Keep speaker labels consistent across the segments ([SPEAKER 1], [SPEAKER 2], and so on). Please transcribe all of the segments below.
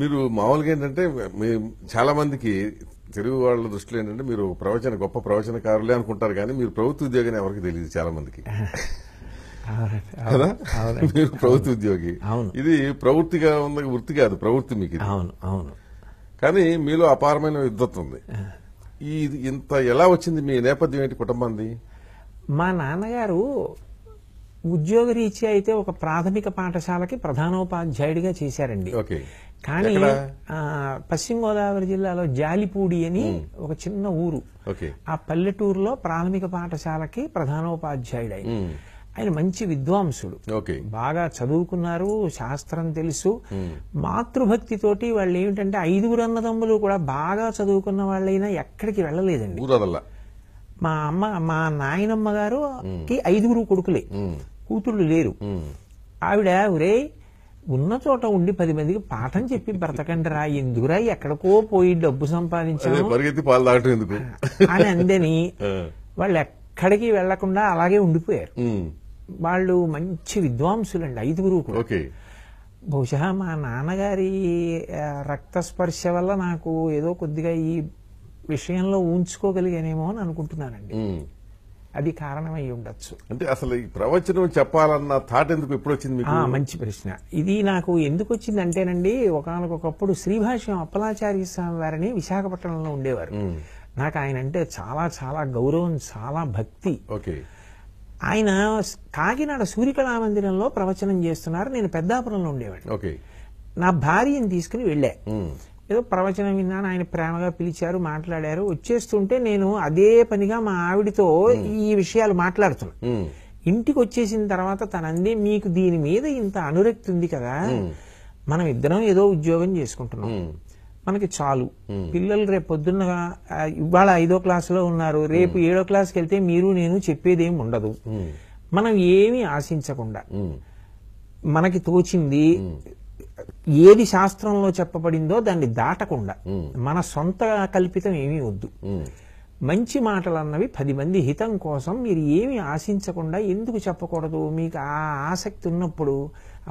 [SPEAKER 1] మీరు మామూలుగా ఏంటంటే చాలా మందికి తెలుగు వాళ్ళ దృష్టిలో ఏంటంటే మీరు ప్రవచన గొప్ప ప్రవచనకారులే అనుకుంటారు కానీ మీరు ప్రభుత్వ ఉద్యోగం ఎవరికి తెలియదు చాలా మందికి
[SPEAKER 2] మీరు ప్రభుత్వ ఉద్యోగి
[SPEAKER 1] ఇది ప్రవృత్తిగా ఉన్న వృత్తి కాదు ప్రవృత్తి మీకు అవును అవును కానీ మీలో అపారమైన యుద్ధత ఉంది ఈ ఇంత ఎలా వచ్చింది మీ నేపథ్యం ఏంటి కుటుంబంది
[SPEAKER 3] మా నాన్నగారు రీత్యా అయితే ఒక ప్రాథమిక పాఠశాలకి ప్రధానోపాధ్యాయుడిగా చేశారండి ఓకే కానీ పశ్చిమ గోదావరి జిల్లాలో జాలిపూడి అని ఒక చిన్న ఊరు ఆ పల్లెటూరులో ప్రాథమిక పాఠశాలకి ప్రధానోపాధ్యాయుడు ఆయన ఆయన మంచి విద్వాంసుడు బాగా చదువుకున్నారు శాస్త్రం తెలుసు మాతృభక్తితోటి వాళ్ళు ఏమిటంటే ఐదుగురు అన్నదమ్ములు కూడా బాగా చదువుకున్న వాళ్ళైనా ఎక్కడికి వెళ్ళలేదండి మా అమ్మ మా నాయనమ్మ గారు ఐదుగురు కొడుకులే
[SPEAKER 1] కూతుళ్ళు లేరు
[SPEAKER 3] ఆవిడ ఒరే ఉన్న చోట ఉండి పది మందికి పాఠం చెప్పి బ్రతకండి రా ఎందుకురా ఎక్కడికో పోయి డబ్బు సంపాదించారు అని అందని వాళ్ళు ఎక్కడికి వెళ్లకుండా అలాగే ఉండిపోయారు వాళ్ళు మంచి విద్వాంసులండి ఐదుగురు కూడా బహుశా మా నాన్నగారి రక్తస్పర్శ వల్ల నాకు ఏదో కొద్దిగా ఈ విషయంలో ఉంచుకోగలిగానేమో అని అనుకుంటున్నానండి అది కారణమై ఉండొచ్చు
[SPEAKER 1] అంటే అసలు ఈ ప్రవచనం చెప్పాలన్న థాట్ ఎందుకు ఎప్పుడు వచ్చింది మంచి ప్రశ్న
[SPEAKER 3] ఇది నాకు ఎందుకు వచ్చింది అంటేనండి ఒకనకొకప్పుడు శ్రీభాష్యం అప్పలాచార్య స్వామి వారిని విశాఖపట్నంలో ఉండేవారు నాకు ఆయన అంటే చాలా చాలా గౌరవం చాలా భక్తి ఓకే ఆయన కాకినాడ సూర్యకళా మందిరంలో ప్రవచనం చేస్తున్నారు నేను పెద్దాపురంలో ఉండేవాడిని నా భార్యని తీసుకుని వెళ్ళా ఏదో ప్రవచనం విన్నాను ఆయన ప్రేమగా పిలిచారు మాట్లాడారు వచ్చేస్తుంటే నేను అదే పనిగా మా ఆవిడితో ఈ విషయాలు మాట్లాడుతున్నా ఇంటికి వచ్చేసిన తర్వాత తనంది మీకు దీని మీద ఇంత అనురక్తి ఉంది కదా మనం ఇద్దరం ఏదో ఉద్యోగం చేసుకుంటున్నాం మనకి చాలు పిల్లలు రేపు పొద్దున్న ఇవాళ ఐదో క్లాసులో ఉన్నారు రేపు ఏడో క్లాస్కి వెళ్తే మీరు నేను చెప్పేదేమి ఉండదు మనం ఏమి ఆశించకుండా మనకి తోచింది ఏది శాస్త్రంలో చెప్పబడిందో దాన్ని దాటకుండా మన సొంత కల్పితం ఏమీ వద్దు మంచి మాటలు అన్నవి పది మంది హితం కోసం మీరు ఏమి ఆశించకుండా ఎందుకు చెప్పకూడదు మీకు ఆ ఆసక్తి ఉన్నప్పుడు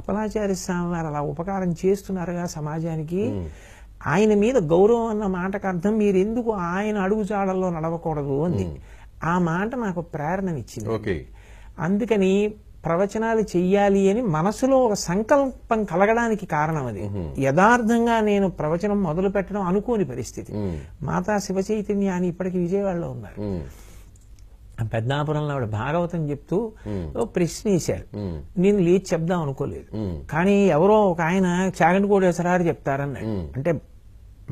[SPEAKER 3] అపలాచార్య స్వామి వారు అలా ఉపకారం చేస్తున్నారుగా సమాజానికి ఆయన మీద గౌరవం అన్న మాటకు అర్థం మీరు ఎందుకు ఆయన అడుగుజాడల్లో నడవకూడదు అంది ఆ మాట నాకు ప్రేరణనిచ్చింది అందుకని ప్రవచనాలు చెయ్యాలి అని మనసులో ఒక సంకల్పం కలగడానికి కారణం అది యథార్థంగా నేను ప్రవచనం మొదలు పెట్టడం అనుకోని పరిస్థితి మాతా శివ చైతన్య అని ఇప్పటికీ విజయవాడలో ఉన్నారు పెద్దాపురంలో ఆవిడ భాగవతం చెప్తూ ప్రశ్న వేశారు నేను లేచి చెప్దాం అనుకోలేదు కానీ ఎవరో ఒక ఆయన కోడేశ్వరారు చెప్తారన్నాడు అంటే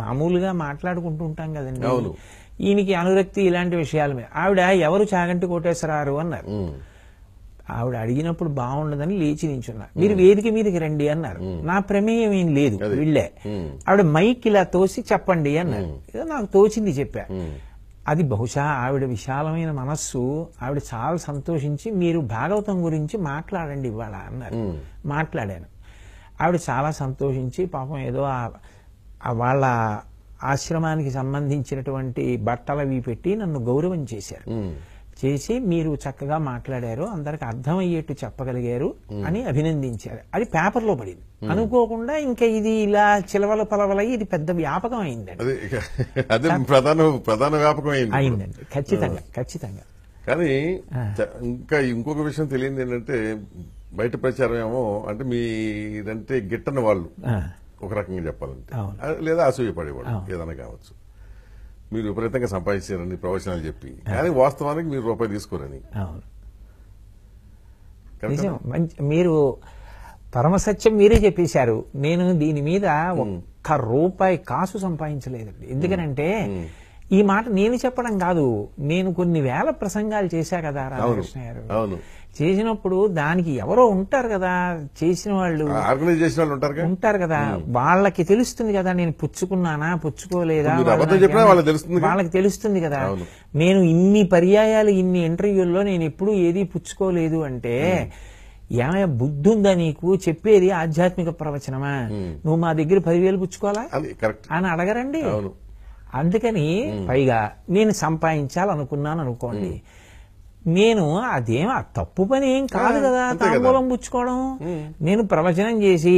[SPEAKER 3] మామూలుగా మాట్లాడుకుంటూ ఉంటాం కదండి ఈయనకి అనురక్తి ఇలాంటి విషయాల మీద ఆవిడ ఎవరు చాగంటి కోటేశ్వరారు అన్నారు ఆవిడ అడిగినప్పుడు బాగుండదని లేచి నించున్నా మీరు వేదిక మీదకి రండి అన్నారు నా ప్రమేయం ఏం లేదు వీళ్ళే ఆవిడ మైక్ ఇలా తోసి చెప్పండి అన్నారు ఏదో నాకు తోచింది చెప్పా అది బహుశా ఆవిడ విశాలమైన మనస్సు ఆవిడ చాలా సంతోషించి మీరు భాగవతం గురించి మాట్లాడండి ఇవాళ అన్నారు మాట్లాడాను ఆవిడ చాలా సంతోషించి పాపం ఏదో వాళ్ళ ఆశ్రమానికి సంబంధించినటువంటి బట్టలు అవి పెట్టి నన్ను గౌరవం చేశారు చేసి మీరు చక్కగా మాట్లాడారు అందరికి అర్థమయ్యేట్టు చెప్పగలిగారు అని అభినందించారు అది పేపర్లో పడింది అనుకోకుండా ఇంకా ఇది ఇలా చిలవల పలవలై ఇది పెద్ద వ్యాపకం అయిందండి
[SPEAKER 1] ప్రధాన ప్రధాన వ్యాపకం అయిందండి ఖచ్చితంగా ఖచ్చితంగా కానీ ఇంకా ఇంకొక విషయం తెలియదు ఏంటంటే బయట ప్రచారం ఏమో అంటే మీరంటే గిట్టని వాళ్ళు ఒక రకంగా చెప్పాలంటే లేదా అసూయపడేవాళ్ళు ఏదైనా కావచ్చు మీరు విపరీతంగా సంపాదించారని ప్రవచనాలు చెప్పి కానీ వాస్తవానికి మీరు రూపాయి తీసుకోరని
[SPEAKER 3] మీరు పరమసత్యం మీరే చెప్పేశారు నేను దీని మీద ఒక్క రూపాయి కాసు సంపాదించలేదండి ఎందుకనంటే ఈ మాట నేను చెప్పడం కాదు నేను కొన్ని వేల ప్రసంగాలు చేశా కదా రామకృష్ణ గారు చేసినప్పుడు దానికి ఎవరో ఉంటారు కదా చేసిన వాళ్ళు ఉంటారు ఉంటారు కదా వాళ్ళకి తెలుస్తుంది కదా నేను పుచ్చుకున్నానా పుచ్చుకోలేదా వాళ్ళకి తెలుస్తుంది కదా నేను ఇన్ని పర్యాయాలు ఇన్ని ఇంటర్వ్యూల్లో నేను ఎప్పుడు ఏది పుచ్చుకోలేదు అంటే ఏమయ్య బుద్ధి ఉందా నీకు చెప్పేది ఆధ్యాత్మిక ప్రవచనమా నువ్వు మా దగ్గర పదివేలు పుచ్చుకోవాలా అని అడగరండి అందుకని పైగా నేను సంపాదించాలనుకున్నాను అనుకోండి నేను అదేం తప్పు పని ఏం కాదు కదా తాంబూలం పుచ్చుకోవడం నేను ప్రవచనం చేసి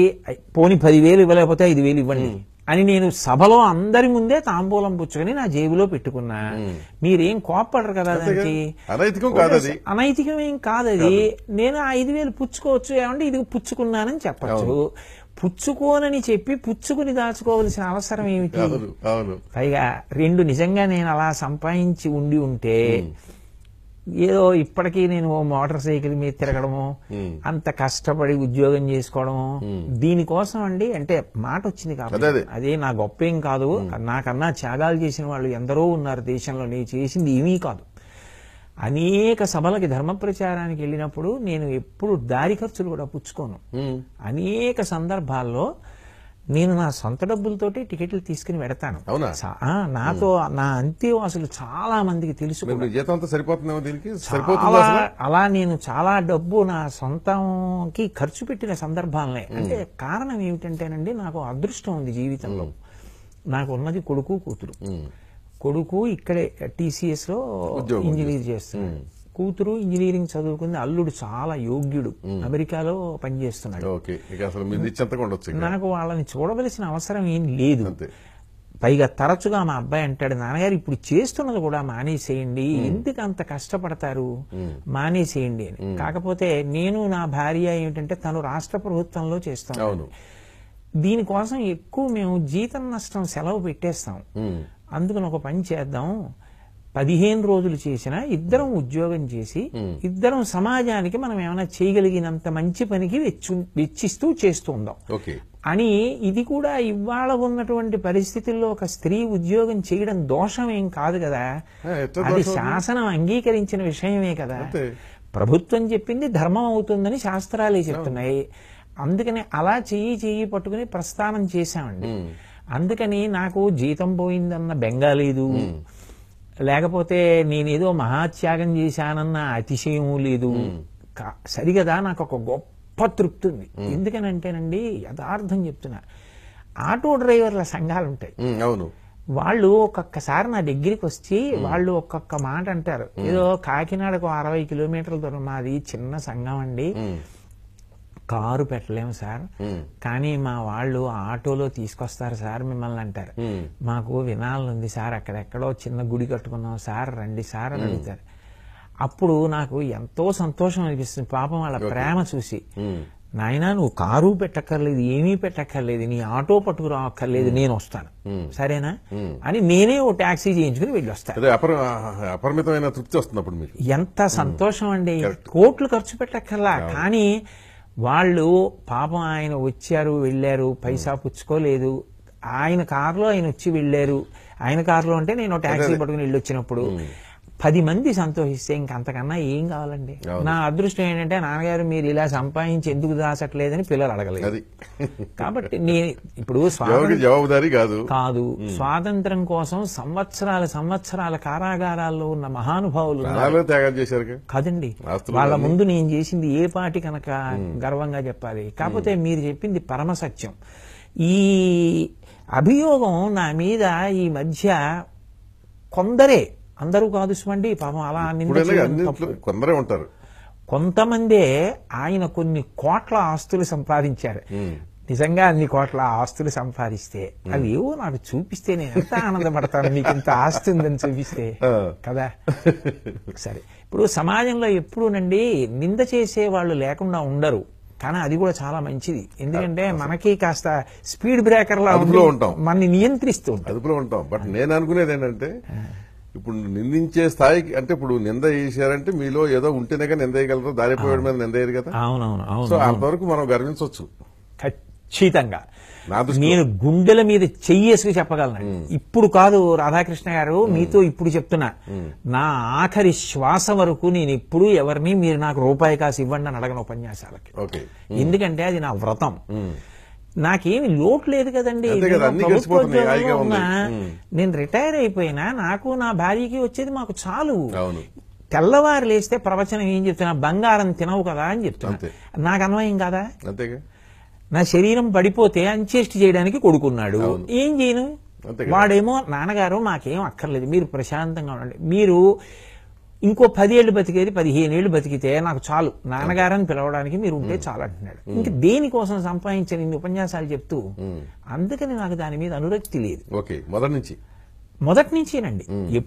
[SPEAKER 3] పోని పదివేలు ఇవ్వలేకపోతే ఐదు వేలు ఇవ్వండి అని నేను సభలో అందరి ముందే తాంబూలం పుచ్చుకొని నా జేబులో పెట్టుకున్నా మీరేం కోప్పడరు కదా దానికి అనైతికం ఏం కాదు అది నేను ఐదు వేలు పుచ్చుకోవచ్చు ఏమంటే ఇది పుచ్చుకున్నానని చెప్పచ్చు పుచ్చుకోనని చెప్పి పుచ్చుకుని దాచుకోవలసిన అవసరం ఏమిటి పైగా రెండు నిజంగా నేను అలా సంపాదించి ఉండి ఉంటే ఏదో ఇప్పటికీ నేను మోటార్ సైకిల్ మీద తిరగడము అంత కష్టపడి ఉద్యోగం చేసుకోవడము దీనికోసం అండి అంటే మాట వచ్చింది కాబట్టి అదే నా గొప్ప ఏం కాదు నాకన్నా త్యాగాలు చేసిన వాళ్ళు ఎందరో ఉన్నారు దేశంలో నేను చేసింది ఏమీ కాదు అనేక సభలకి ధర్మ ప్రచారానికి వెళ్ళినప్పుడు నేను ఎప్పుడు దారి ఖర్చులు కూడా పుచ్చుకోను అనేక సందర్భాల్లో నేను నా సొంత డబ్బులతోటి టికెట్లు తీసుకుని పెడతాను నాతో నా అంతే అసలు చాలా మందికి తెలుసు అలా నేను చాలా డబ్బు నా సొంతంకి ఖర్చు పెట్టిన సందర్భాలనే అంటే కారణం ఏమిటంటేనండి నాకు అదృష్టం ఉంది జీవితంలో నాకు ఉన్నది కొడుకు కూతురు కొడుకు ఇక్కడే టీసీఎస్ లో ఇంజనీర్ చేస్తున్నాడు కూతురు ఇంజనీరింగ్ చదువుకుంది అల్లుడు చాలా యోగ్యుడు అమెరికాలో పనిచేస్తున్నాడు నాకు వాళ్ళని చూడవలసిన అవసరం ఏం లేదు పైగా తరచుగా మా అబ్బాయి అంటాడు నాన్నగారు ఇప్పుడు చేస్తున్నది కూడా మానేసేయండి ఎందుకు అంత కష్టపడతారు మానేసేయండి అని కాకపోతే నేను నా భార్య ఏమిటంటే తను రాష్ట్ర ప్రభుత్వంలో చేస్తాను దీనికోసం ఎక్కువ మేము జీతం నష్టం సెలవు పెట్టేస్తాం అందుకని ఒక పని చేద్దాం పదిహేను రోజులు చేసినా ఇద్దరం ఉద్యోగం చేసి ఇద్దరం సమాజానికి మనం ఏమైనా చేయగలిగినంత మంచి పనికి వెచ్చు వెచ్చిస్తూ చేస్తుందాం అని ఇది కూడా ఇవాళ ఉన్నటువంటి పరిస్థితుల్లో ఒక స్త్రీ ఉద్యోగం చేయడం దోషం ఏం కాదు కదా
[SPEAKER 1] అది శాసనం
[SPEAKER 3] అంగీకరించిన విషయమే కదా ప్రభుత్వం చెప్పింది ధర్మం అవుతుందని శాస్త్రాలే చెప్తున్నాయి అందుకని అలా చెయ్యి చెయ్యి పట్టుకుని ప్రస్థానం చేశామండి అందుకని నాకు జీతం పోయిందన్న బెంగాలీదు లేకపోతే నేనేదో మహాత్యాగం చేశానన్న అతిశయం లేదు సరిగదా నాకు ఒక గొప్ప తృప్తి ఉంది ఎందుకనంటేనండి యథార్థం చెప్తున్నా ఆటో డ్రైవర్ల సంఘాలు ఉంటాయి అవును వాళ్ళు ఒక్కొక్కసారి నా దగ్గరికి వచ్చి వాళ్ళు ఒక్కొక్క మాట అంటారు ఏదో కాకినాడకు అరవై కిలోమీటర్ల దూరం మాది చిన్న సంఘం అండి కారు పెట్టలేము సార్ కానీ మా వాళ్ళు ఆటోలో తీసుకొస్తారు సార్ మిమ్మల్ని అంటారు మాకు వినాలనుంది సార్ అక్కడెక్కడో చిన్న గుడి కట్టుకున్నాం సార్ రండి సార్ అని అడుగుతారు అప్పుడు నాకు ఎంతో సంతోషం అనిపిస్తుంది పాపం వాళ్ళ ప్రేమ చూసి నాయన నువ్వు కారు పెట్టక్కర్లేదు ఏమీ పెట్టక్కర్లేదు నీ ఆటో పట్టుకురాక్కర్లేదు నేను వస్తాను సరేనా అని నేనే ఓ ట్యాక్సీ చేయించుకుని వెళ్ళి వస్తాను అపరిమితమైన తృప్తి వస్తుంది ఎంత సంతోషం అండి కోట్లు ఖర్చు పెట్టక్కర్లా కానీ వాళ్ళు పాపం ఆయన వచ్చారు వెళ్ళారు పైసా hmm. పుచ్చుకోలేదు ఆయన కారులో ఆయన వచ్చి వెళ్ళారు ఆయన కారులో అంటే నేను ట్యాక్సీ పట్టుకుని వెళ్ళి వచ్చినప్పుడు hmm. పది మంది సంతోషిస్తే ఇంకంతకన్నా ఏం కావాలండి నా అదృష్టం ఏంటంటే నాన్నగారు మీరు ఇలా సంపాదించి ఎందుకు దాచట్లేదని పిల్లలు అడగలేదు కాబట్టి నేను
[SPEAKER 1] ఇప్పుడు జవాబుదారీ కాదు కాదు
[SPEAKER 3] స్వాతంత్రం కోసం సంవత్సరాల సంవత్సరాల కారాగారాల్లో ఉన్న మహానుభావులు
[SPEAKER 1] కదండి కాదండి వాళ్ళ ముందు
[SPEAKER 3] నేను చేసింది ఏ పాటి కనుక గర్వంగా చెప్పాలి కాకపోతే మీరు చెప్పింది పరమ సత్యం ఈ అభియోగం నా మీద ఈ మధ్య కొందరే అందరూ కాదు సుమండి పాపం అలా కొందరే ఉంటారు కొంతమందే ఆయన కొన్ని కోట్ల ఆస్తులు సంపాదించారు నిజంగా అన్ని కోట్ల ఆస్తులు సంపాదిస్తే అవి ఏవో నాకు చూపిస్తే నేను ఎంత ఆనందపడతాను నీకు ఇంత ఆస్తి ఉందని చూపిస్తే కదా సరే ఇప్పుడు సమాజంలో నండి నింద చేసే వాళ్ళు లేకుండా ఉండరు కానీ అది కూడా చాలా మంచిది ఎందుకంటే మనకి కాస్త స్పీడ్ బ్రేకర్ లా
[SPEAKER 1] ఉంటాం మనని నియంత్రిస్తూ ఉంటాం అదుపులో ఉంటాం బట్ నేను అనుకునేది ఏంటంటే ఇప్పుడు నిందించే స్థాయికి అంటే ఇప్పుడు నింద చేశారంటే మీలో ఏదో ఉంటేనే కానీ నింద వేయగలరు దారిపోయాడు మీద నింద వేయరు కదా
[SPEAKER 3] అవునవును సో అంతవరకు
[SPEAKER 1] మనం గర్వించవచ్చు
[SPEAKER 3] ఖచ్చితంగా నేను గుండెల మీద చెయ్యేసి చెప్పగలను ఇప్పుడు కాదు రాధాకృష్ణ గారు మీతో ఇప్పుడు చెప్తున్నా నా ఆఖరి శ్వాస వరకు నేను ఇప్పుడు ఎవరిని మీరు నాకు రూపాయి కాసి ఇవ్వండి అని అడగను ఉపన్యాసాలకి ఎందుకంటే అది నా వ్రతం నాకేమి లోటు లేదు కదండి నేను రిటైర్ అయిపోయినా నాకు నా భార్యకి వచ్చేది మాకు చాలు తెల్లవారు లేస్తే ప్రవచనం ఏం చెప్తున్నా బంగారం తినవు కదా అని చెప్తున్నా నాకు అన్వయం కదా నా శరీరం పడిపోతే అంచేష్టి చేయడానికి కొడుకున్నాడు ఏం చేయను వాడేమో నాన్నగారు మాకేం అక్కర్లేదు మీరు ప్రశాంతంగా ఉండండి మీరు ఇంకో పది ఏళ్ళు బతికేది పదిహేను ఏళ్ళు బతికితే నాకు చాలు నాన్నగారని పిలవడానికి మీరు ఉంటే చాలు అంటున్నాడు ఇంకా దేనికోసం సంపాదించిన ఇన్ని ఉపన్యాసాలు చెప్తూ అందుకని నాకు దాని మీద అనురక్తి లేదు ఓకే మొదటి నుంచి మొదటి నుంచేనండి